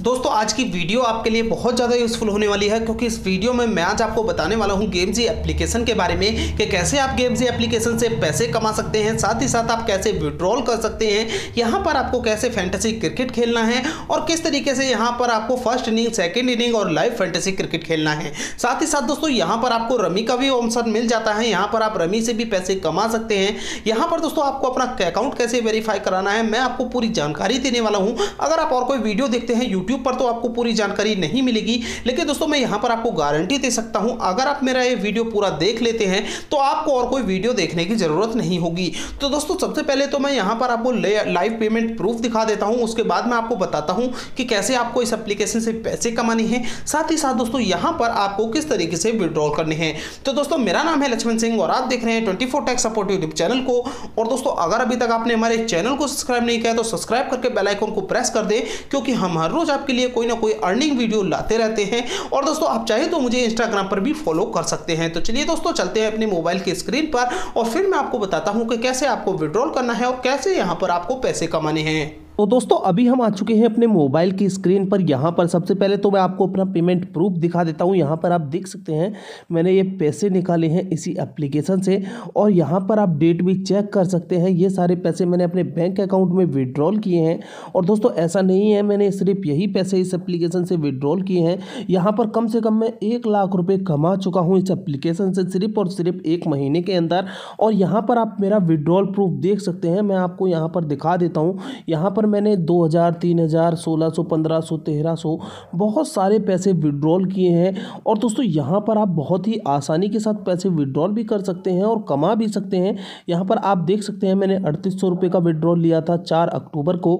दोस्तों आज की वीडियो आपके लिए बहुत ज़्यादा यूज़फुल होने वाली है क्योंकि इस वीडियो में मैं आज आपको बताने वाला हूँ गेम जी एप्लीकेशन के बारे में कि कैसे आप जी एप्लीकेशन से पैसे कमा सकते हैं साथ ही साथ आप कैसे विड्रॉल कर सकते हैं यहाँ पर आपको कैसे फैंटेसी क्रिकेट खेलना है और किस तरीके से यहाँ पर आपको फर्स्ट इनिंग सेकेंड इनिंग और लाइव फैंटेसी क्रिकेट खेलना है साथ ही साथ दोस्तों यहाँ पर आपको रमी का भी ऑप्शन मिल जाता है यहाँ पर आप रमी से भी पैसे कमा सकते हैं यहाँ पर दोस्तों आपको अपना अकाउंट कैसे वेरीफाई कराना है मैं आपको पूरी जानकारी देने वाला हूँ अगर आप और कोई वीडियो देखते हैं यूट्यूब पर तो आपको पूरी जानकारी नहीं मिलेगी लेकिन दोस्तों मैं यहां पर आपको गारंटी दे सकता हूं अगर आप मेरा ये वीडियो पूरा देख लेते हैं तो आपको और कोई वीडियो देखने की ज़रूरत नहीं होगी तो दोस्तों सबसे पहले तो मैं यहां पर आपको लाइव पेमेंट प्रूफ दिखा देता हूं उसके बाद मैं आपको बताता हूं कि कैसे आपको इस एप्लीकेशन से पैसे कमाने हैं साथ ही साथ दोस्तों यहां पर आपको किस तरीके से विड्रॉल करने हैं तो दोस्तों मेरा नाम है लक्ष्मण सिंह और आप देख रहे हैं twenty four tax support YouTube channel को और दोस्तों अगर अभी तक आपने हमारे चैनल को सब्सक्राइब नहीं किया तो सब्सक्राइब करके बेलाइकॉन को प्रेस कर दे क्योंकि हम हर रोज आपके लिए कोई ना कोई अर्निंग वीडियो लाते रहते हैं और दोस्तों आप चाहे तो मुझे इंस्टाग्राम पर भी फॉलो कर सकते हैं तो चलिए दोस्तों चलते हैं अपने मोबाइल की स्क्रीन पर और फिर मैं आपको बताता हूँ कि कैसे आपको विड्रॉल करना है और कैसे यहाँ पर आपको पैसे कमाने हैं तो दोस्तों अभी हम आ चुके हैं अपने मोबाइल की स्क्रीन पर यहाँ पर सबसे पहले तो मैं आपको अपना पेमेंट प्रूफ दिखा देता हूँ यहाँ पर आप देख सकते हैं मैंने ये पैसे निकाले हैं इसी एप्लीकेशन से और यहाँ पर आप डेट भी चेक कर सकते हैं ये सारे पैसे मैंने अपने बैंक अकाउंट में विड्रॉल किए हैं और दोस्तों ऐसा नहीं है मैंने सिर्फ यही पैसे इस एप्लीकेशन से विड्रॉल किए हैं यहाँ पर कम से कम मैं एक लाख रुपये कमा चुका हूँ इस एप्लीकेशन से सिर्फ और सिर्फ एक महीने के अंदर और यहाँ पर आप मेरा विड्रॉल प्रूफ देख सकते हैं मैं आपको यहाँ पर दिखा देता हूँ यहाँ पर मैंने 2000, 3000, 1600, 1500, 1300 बहुत सारे पैसे विड्रॉल किए हैं और दोस्तों यहाँ पर आप बहुत ही आसानी के साथ पैसे विड्रॉल भी कर सकते हैं और कमा भी सकते हैं यहाँ पर आप देख सकते हैं मैंने अड़तीस सौ का विड्रॉल लिया था चार अक्टूबर को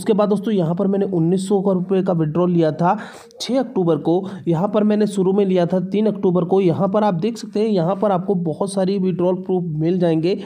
उसके बाद दोस्तों यहाँ पर मैंने उन्नीस सौ का विड्रॉल लिया था छः अक्टूबर को यहाँ पर मैंने शुरू में लिया था तीन अक्टूबर को यहाँ पर आप देख सकते हैं यहाँ पर आपको बहुत सारी विड्रॉल प्रूफ मिल जाएंगे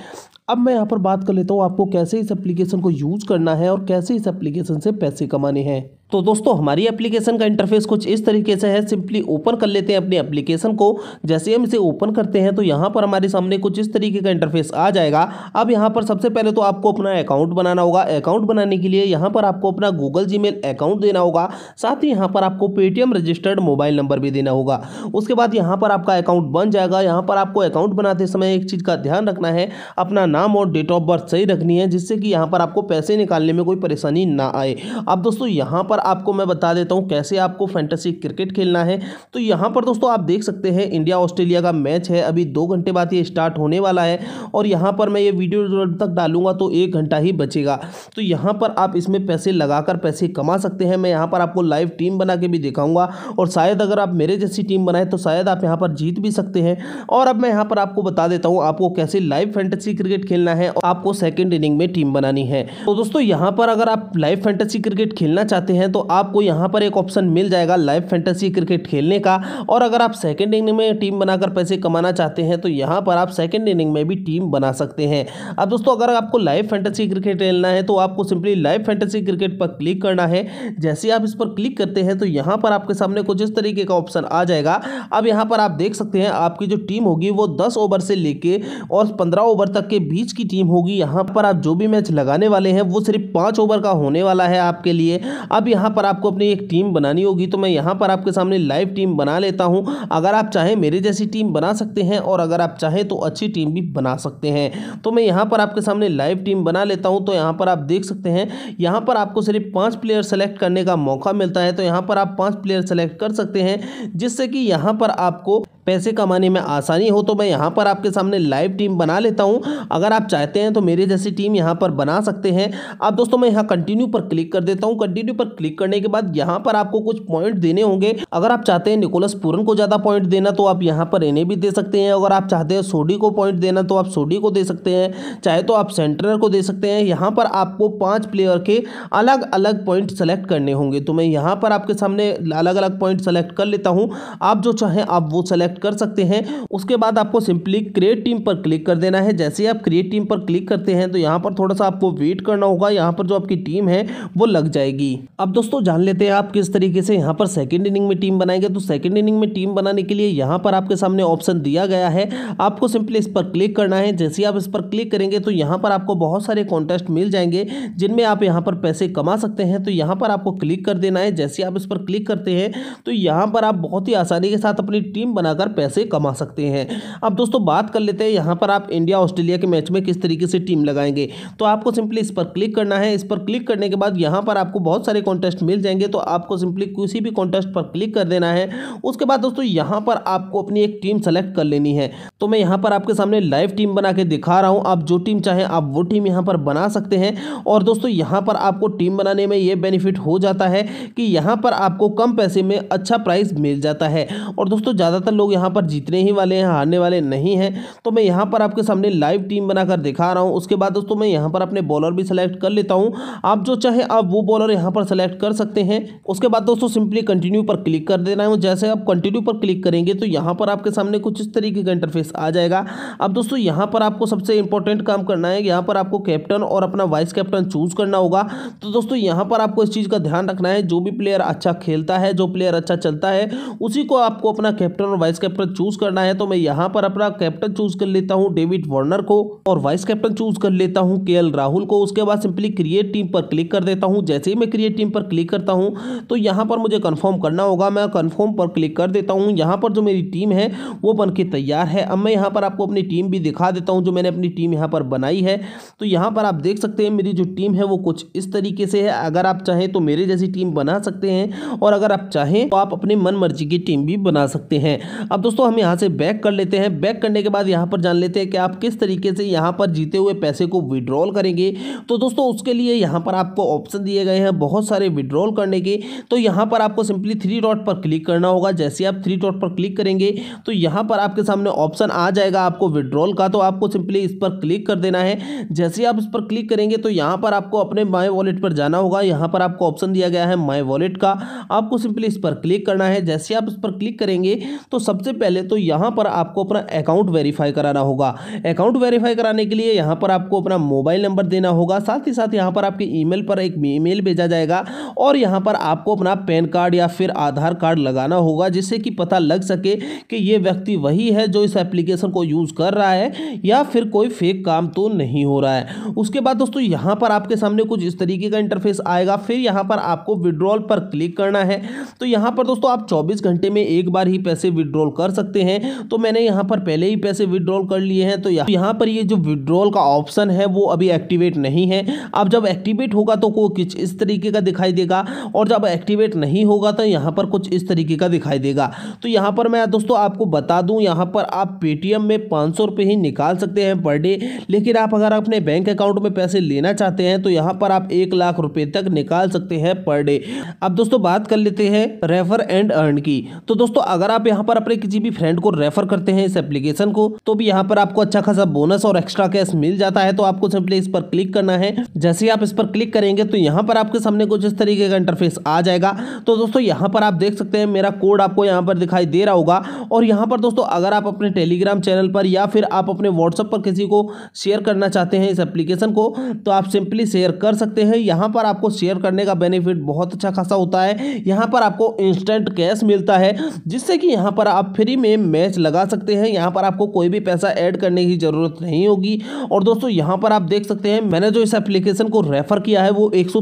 अब मैं यहाँ पर बात कर लेता हूँ आपको कैसे इस एप्लीकेशन को यूज़ करना है और कैसे इस एप्लीकेशन से पैसे कमाने हैं तो दोस्तों हमारी एप्लीकेशन का इंटरफेस कुछ इस तरीके से है सिंपली ओपन कर लेते हैं अपनी एप्लीकेशन को जैसे हम इसे ओपन करते हैं तो यहाँ पर हमारे सामने कुछ इस तरीके का इंटरफेस आ जाएगा अब यहाँ पर सबसे पहले तो आपको अपना अकाउंट बनाना होगा अकाउंट बनाने के लिए यहाँ पर आपको अपना गूगल जी अकाउंट देना होगा साथ ही यहाँ पर आपको पेटीएम रजिस्टर्ड मोबाइल नंबर भी देना होगा उसके बाद यहाँ पर आपका अकाउंट बन जाएगा यहाँ पर आपको अकाउंट बनाते समय एक चीज़ का ध्यान रखना है अपना नाम और डेट ऑफ बर्थ सही रखनी है जिससे कि यहाँ पर आपको पैसे निकालने में कोई परेशानी ना आए अब दोस्तों यहाँ पर आपको मैं बता देता हूँ कैसे आपको फैंटेसी क्रिकेट खेलना है तो यहाँ पर दोस्तों आप देख सकते हैं इंडिया ऑस्ट्रेलिया का मैच है अभी दो घंटे बाद ये स्टार्ट होने वाला है और यहाँ पर मैं ये वीडियो तक डालूंगा तो एक घंटा ही बचेगा तो यहाँ पर आप इसमें पैसे लगाकर पैसे कमा सकते हैं मैं यहाँ पर आपको लाइव टीम बना के भी दिखाऊंगा और शायद अगर आप मेरे जैसी टीम बनाए तो शायद आप यहाँ पर जीत भी सकते हैं और अब मैं यहाँ पर आपको बता देता हूँ आपको कैसे लाइव फैंटेसी क्रिकेट खेलना है और आपको सेकेंड इनिंग में टीम बनानी है तो दोस्तों यहाँ पर अगर आप लाइव फैंटेसी क्रिकेट खेलना चाहते हैं हैं तो आपको यहाँ पर एक ऑप्शन मिल जाएगा लाइव फैंटेसी क्रिकेट खेलने का और अगर आप सेकेंड इनिंग में टीम बनाकर पैसे कमाना चाहते हैं तो यहाँ पर आप सेकेंड इनिंग में भी टीम बना सकते हैं अब दोस्तों अगर आपको लाइव फैंटेसी क्रिकेट खेलना है तो आपको सिंपली लाइव फैंटेसी क्रिकेट पर क्लिक करना है जैसे आप इस पर क्लिक करते हैं तो यहाँ पर आपके सामने कुछ इस तरीके का ऑप्शन आ जाएगा अब यहाँ पर आप देख सकते हैं आपकी जो टीम होगी वो दस ओवर से लेके और पंद्रह ओवर तक के बीच की टीम होगी यहाँ पर आप जो भी मैच लगाने वाले हैं वो सिर्फ पाँच ओवर का होने वाला है आपके लिए अब यहाँ पर आपको अपनी एक टीम बनानी होगी तो मैं यहाँ पर आपके सामने लाइव टीम बना लेता हूँ अगर आप चाहें मेरे जैसी टीम बना सकते हैं और अगर आप चाहें तो अच्छी टीम भी बना सकते हैं तो मैं यहाँ पर आपके सामने लाइव टीम बना लेता हूँ तो यहाँ पर आप देख सकते हैं यहाँ पर आपको सिर्फ पाँच प्लेयर सेलेक्ट करने का मौका मिलता है तो यहाँ पर आप पाँच प्लेयर सेलेक्ट कर सकते हैं जिससे कि यहाँ पर आपको पैसे कमाने में आसानी हो तो मैं यहाँ पर आपके सामने लाइव टीम बना लेता हूँ अगर आप चाहते हैं तो मेरे जैसी टीम यहाँ पर बना सकते हैं अब दोस्तों मैं यहाँ कंटिन्यू पर क्लिक कर देता हूँ कंटिन्यू पर क्लिक करने के बाद यहाँ पर आपको कुछ पॉइंट देने होंगे अगर आप चाहते हैं निकोलस पूरन को ज़्यादा पॉइंट देना तो आप यहाँ पर इन्हें भी दे सकते हैं अगर आप चाहते हैं सोडी को पॉइंट देना तो आप सोडी को दे सकते हैं चाहे तो आप सेंटर को दे सकते हैं यहाँ पर आपको पाँच प्लेयर के अलग अलग पॉइंट सेलेक्ट करने होंगे तो मैं यहाँ पर आपके सामने अलग अलग पॉइंट सेलेक्ट कर लेता हूँ आप जो चाहें आप वो सेलेक्ट सेलेक्ट कर सकते हैं उसके बाद आपको सिंपली क्रिएट टीम पर क्लिक कर देना है जैसे ही आप क्रिएट टीम पर क्लिक करते हैं तो यहाँ पर थोड़ा सा आपको वेट करना होगा यहाँ पर जो आपकी टीम है वो लग जाएगी अब दोस्तों जान लेते हैं आप किस तरीके से यहाँ पर सेकेंड इनिंग में टीम बनाएंगे तो सेकेंड इनिंग में टीम बनाने के लिए यहाँ पर आपके सामने ऑप्शन दिया गया है आपको सिंपली इस पर क्लिक करना है जैसे आप इस पर क्लिक करेंगे तो यहाँ पर आपको बहुत सारे कॉन्टेस्ट मिल जाएंगे जिनमें आप यहाँ पर पैसे कमा सकते हैं तो यहाँ पर आपको क्लिक कर देना है जैसे आप इस पर क्लिक करते हैं तो यहाँ पर आप बहुत ही आसानी के साथ अपनी टीम बनाकर लगाकर पैसे कमा सकते हैं अब दोस्तों बात कर लेते हैं यहाँ पर आप इंडिया ऑस्ट्रेलिया के मैच में किस तरीके से टीम लगाएंगे तो आपको सिंपली इस पर क्लिक करना है इस पर क्लिक करने के बाद यहाँ पर आपको बहुत सारे कॉन्टेस्ट मिल जाएंगे तो आपको सिंपली किसी भी कॉन्टेस्ट पर क्लिक कर देना है उसके बाद दोस्तों यहाँ पर आपको अपनी एक टीम सेलेक्ट कर लेनी है तो मैं यहाँ पर आपके सामने लाइव टीम बना के दिखा रहा हूँ आप जो टीम चाहें आप वो टीम यहाँ पर बना सकते हैं और दोस्तों यहाँ पर आपको टीम बनाने में ये बेनिफिट हो जाता है कि यहाँ पर आपको कम पैसे में अच्छा प्राइस मिल जाता है और दोस्तों ज़्यादातर लोग लोग यहाँ पर जीतने ही वाले हैं हारने वाले नहीं हैं तो मैं यहाँ पर आपके सामने लाइव टीम बनाकर दिखा रहा हूँ उसके बाद दोस्तों मैं यहाँ पर अपने बॉलर भी सिलेक्ट कर लेता हूँ आप जो चाहे आप वो बॉलर यहाँ पर सेलेक्ट कर सकते हैं उसके बाद दोस्तों सिंपली कंटिन्यू पर क्लिक कर देना है जैसे आप कंटिन्यू पर क्लिक करेंगे तो यहाँ पर आपके सामने कुछ इस तरीके का इंटरफेस आ जाएगा अब दोस्तों यहाँ पर आपको सबसे इंपॉर्टेंट काम करना है यहाँ पर आपको कैप्टन और अपना वाइस कैप्टन चूज करना होगा तो दोस्तों यहाँ पर आपको इस चीज़ का ध्यान रखना है जो भी प्लेयर अच्छा खेलता है जो प्लेयर अच्छा चलता है उसी को आपको अपना कैप्टन और वाइस कैप्टन चूज करना है तो मैं यहाँ पर अपना कैप्टन चूज कर लेता हूँ डेविड वार्नर को और वाइस कैप्टन चूज कर लेता हूँ के राहुल को उसके बाद सिंपली क्रिएट टीम पर क्लिक कर देता हूँ जैसे ही मैं क्रिएट टीम पर क्लिक करता हूँ तो यहाँ पर मुझे कन्फर्म करना होगा मैं कन्फर्म पर क्लिक कर देता हूँ यहाँ पर जो मेरी टीम है वो बन तैयार है अब मैं यहाँ पर आपको अपनी टीम भी दिखा देता हूँ जो मैंने अपनी टीम यहाँ पर बनाई है तो यहाँ पर आप देख सकते हैं मेरी जो टीम है वो कुछ इस तरीके से है अगर आप चाहें तो मेरे जैसी टीम बना सकते हैं और अगर आप चाहें तो आप अपनी मन मर्जी की टीम भी बना सकते हैं अब दोस्तों हम यहाँ से बैक कर लेते हैं बैक करने के बाद यहाँ पर जान लेते हैं कि आप किस तरीके से यहाँ पर जीते हुए पैसे को विड्रॉल करेंगे तो दोस्तों उसके लिए यहाँ पर आपको ऑप्शन दिए गए हैं बहुत सारे विड्रॉल करने के तो यहाँ पर आपको सिंपली थ्री डॉट पर क्लिक करना होगा जैसे आप थ्री डॉट पर क्लिक करेंगे तो यहाँ पर आपके सामने ऑप्शन आ जाएगा आपको विड्रॉल का तो आपको सिंपली इस पर क्लिक कर देना है जैसे आप इस पर क्लिक करेंगे तो यहाँ पर आपको अपने माई वॉलेट पर जाना होगा यहाँ पर आपको ऑप्शन दिया गया है माई वॉलेट का आपको सिंपली इस पर क्लिक करना है जैसे आप इस पर क्लिक करेंगे तो सब सबसे पहले तो यहाँ पर आपको अपना अकाउंट वेरीफाई कराना होगा अकाउंट वेरीफाई कराने के लिए यहाँ पर आपको अपना मोबाइल नंबर देना होगा साथ ही साथ यहाँ पर आपके ईमेल पर एक ईमेल भेजा जाएगा और यहाँ पर आपको अपना पैन कार्ड या फिर आधार कार्ड लगाना होगा जिससे कि पता लग सके कि ये व्यक्ति वही है जो इस एप्लीकेशन को यूज़ कर रहा है या फिर कोई फेक काम तो नहीं हो रहा है उसके बाद दोस्तों यहाँ पर आपके सामने कुछ इस तरीके का इंटरफेस आएगा फिर यहाँ पर आपको विड्रॉल पर क्लिक करना है तो यहाँ पर दोस्तों आप चौबीस घंटे में एक बार ही पैसे विड्रॉल विड्रॉल कर सकते हैं तो मैंने यहाँ पर पहले ही पैसे विड्रॉल कर लिए हैं तो, तो यहाँ पर ये जो विड्रॉल का ऑप्शन है वो अभी एक्टिवेट नहीं है अब जब एक्टिवेट होगा तो वो कुछ इस तरीके का दिखाई देगा और जब एक्टिवेट नहीं होगा तो यहाँ पर कुछ इस तरीके का दिखाई देगा तो यहाँ पर मैं दोस्तों आपको बता दूँ यहाँ पर आप पेटीएम में पाँच ही निकाल सकते हैं पर डे लेकिन आप अगर अपने बैंक अकाउंट में पैसे लेना चाहते हैं तो यहाँ पर आप एक लाख रुपये तक निकाल सकते हैं पर डे अब दोस्तों बात कर लेते हैं रेफर एंड अर्न की तो दोस्तों अगर आप यहाँ पर अपने किसी भी फ्रेंड को रेफर करते हैं इस एप्लीकेशन को तो भी यहाँ पर आपको अच्छा खासा बोनस और एक्स्ट्रा कैश मिल जाता है तो आपको सिंपली इस पर क्लिक करना है जैसे ही आप इस पर क्लिक करेंगे तो यहाँ पर आपके सामने कुछ इस तरीके का इंटरफेस आ जाएगा तो दोस्तों यहाँ पर आप देख सकते हैं मेरा कोड आपको यहाँ पर दिखाई दे रहा होगा और यहाँ पर दोस्तों अगर आप अपने टेलीग्राम चैनल पर या फिर आप अपने व्हाट्सअप पर किसी को शेयर करना चाहते हैं इस एप्लीकेशन को तो आप सिंपली शेयर कर सकते हैं यहाँ पर आपको शेयर करने का बेनिफिट बहुत अच्छा खासा होता है यहाँ पर आपको इंस्टेंट कैश मिलता है जिससे कि यहाँ पर आप फ्री में मैच लगा सकते हैं यहाँ पर आपको कोई भी पैसा ऐड करने की ज़रूरत नहीं होगी और दोस्तों यहाँ पर आप देख सकते हैं मैंने जो इस एप्लीकेशन को रेफ़र किया है वो एक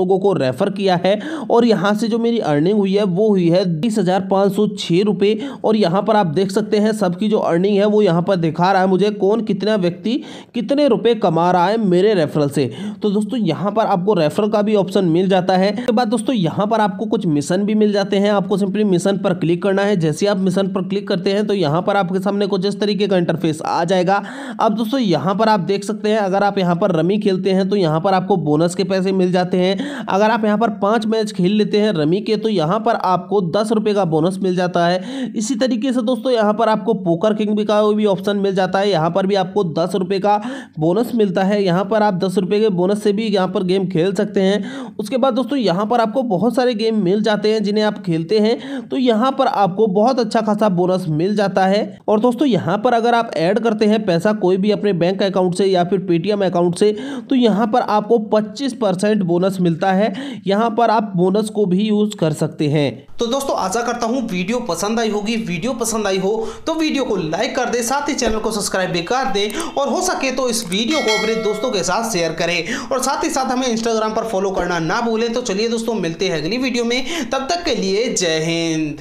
लोगों को रेफ़र किया है और यहाँ से जो मेरी अर्निंग हुई है वो हुई है बीस रुपए और यहाँ पर आप देख सकते हैं सबकी जो अर्निंग है वो यहाँ पर दिखा रहा है मुझे कौन कितना व्यक्ति कितने रुपए कमा रहा है मेरे रेफरल से तो दोस्तों यहाँ पर आपको रेफरल का भी ऑप्शन मिल जाता है उसके बाद दोस्तों यहाँ पर आपको कुछ मिशन भी मिल जाते हैं आपको सिंपली मिशन पर क्लिक करना है जैसे आप एडमिशन पर क्लिक करते हैं तो यहाँ पर आपके सामने कुछ इस तरीके का इंटरफेस आ जाएगा अब दोस्तों यहाँ पर आप देख सकते हैं अगर आप यहाँ पर रमी खेलते हैं तो यहाँ पर आपको बोनस के पैसे मिल जाते हैं अगर आप यहाँ पर पाँच मैच खेल लेते हैं रमी के तो यहाँ पर आपको दस रुपये का बोनस मिल जाता है इसी तरीके से दोस्तों यहाँ पर आपको पोकर किंग का भी ऑप्शन मिल जाता है यहाँ पर भी आपको दस रुपये का बोनस मिलता है यहाँ पर आप दस रुपये के बोनस से भी यहाँ पर गेम खेल सकते हैं उसके बाद दोस्तों यहाँ पर आपको बहुत सारे गेम मिल जाते हैं जिन्हें आप खेलते हैं तो यहाँ पर आपको बहुत अच्छा अच्छा खासा बोनस मिल जाता है और दोस्तों यहाँ पर अगर आप ऐड करते हैं पैसा कोई भी अपने बैंक अकाउंट से या फिर पेटीएम अकाउंट से तो यहाँ पर आपको 25 परसेंट बोनस मिलता है यहाँ पर आप बोनस को भी यूज कर सकते हैं तो दोस्तों आशा करता हूँ वीडियो पसंद आई होगी वीडियो पसंद आई हो तो वीडियो को लाइक कर दे साथ ही चैनल को सब्सक्राइब भी कर दे और हो सके तो इस वीडियो को अपने दोस्तों के साथ शेयर करें और साथ ही साथ हमें इंस्टाग्राम पर फॉलो करना ना भूलें तो चलिए दोस्तों मिलते हैं अगली वीडियो में तब तक के लिए जय हिंद